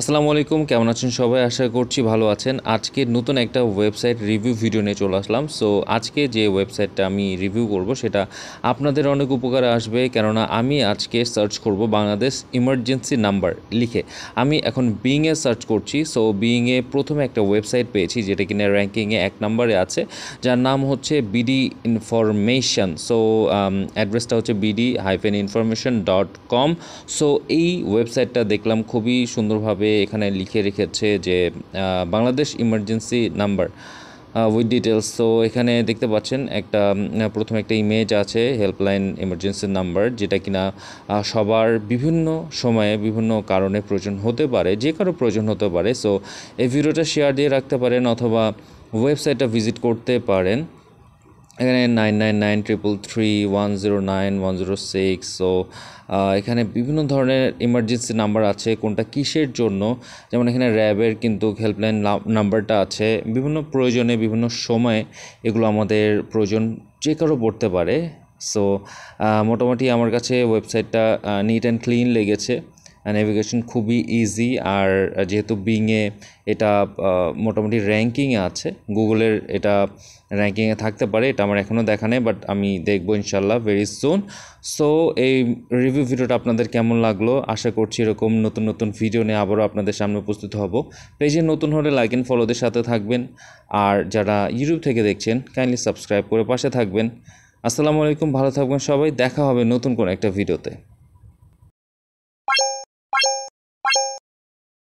আসসালামু আলাইকুম কেমন আছেন সবাই আশা করছি ভালো আছেন আজকে নতুন একটা ওয়েবসাইট রিভিউ ভিডিও নিয়ে চলে আসলাম সো আজকে যে ওয়েবসাইটটা আমি রিভিউ করব সেটা আপনাদের অনেক উপকারে আসবে কেননা আমি আজকে সার্চ করব বাংলাদেশ ইমার্জেন্সি নাম্বার লিখে আমি এখন বিইংয়ে সার্চ করছি সো বিইংয়ে প্রথমে একটা ওয়েবসাইট পেয়েছি যেটা কিনা র্যাঙ্কিংয়ে এক নম্বরে আছে যার নাম হচ্ছে বিডি ইনফরমেশন সো অ্যাড্রেসটা হচ্ছে BD hyphen information dot com so এই ওয়েবসাইটটা দেখলাম খুবই সুন্দরভাবে হিসাবে এখানে লিখে রেখেছে যে Bangladesh emergency number with details তো এখানে দেখতে পাচ্ছেন একটা প্রথমে একটা ইমেজ আছে হেল্পলাইন ইমার্জেন্সি নাম্বার যেটা কিনা সবার বিভিন্ন সময়ে বিভিন্ন কারণে প্রয়োজন হতে পারে যে কারো প্রয়োজন হতে পারে সো এই ভিডিওটা শেয়ার দিয়ে রাখতে পারেন অথবা ওয়েবসাইটটা ভিজিট করতে পারেন এখানে nine nine nine triple three one zero nine one zero six so এখানে বিভিন্ন ধরনের ইমার্জেন্সি নাম্বার আছে কোনটা কিসের জন্য যেমন এখানে র্যাবের কিন্তু হেল্পলাইন নাম্বারটা আছে বিভিন্ন প্রয়োজনে বিভিন্ন সময়ে এগুলো আমাদের প্রয়োজন যে কারো পড়তে পারে সো মোটামুটি আমার কাছে ওয়েবসাইটটা নিট অ্যান্ড ক্লিন লেগেছে নেভিগেশন খুবই ইজি আর যেহেতু বিংয়ে এটা মোটামুটি র্যাঙ্কিংয়ে আছে গুগলের এটা র্যাঙ্কিংয়ে থাকতে পারে এটা আমার এখনও দেখা নেই বাট আমি দেখবো ইনশাল্লাহ ভেরি সুন সো এই রিভিউ ভিডিওটা আপনাদের কেমন লাগলো আশা করছি এরকম নতুন নতুন ভিডিও নিয়ে আবারও আপনাদের সামনে উপস্থিত হব পেজে নতুন হলে লাইক অ্যান্ড ফলোদের সাথে থাকবেন আর যারা ইউটিউব থেকে দেখছেন কাইন্ডলি সাবস্ক্রাইব করে পাশে থাকবেন আসসালামু আলাইকুম ভালো থাকবেন সবাই দেখা হবে নতুন কোনো একটা ভিডিওতে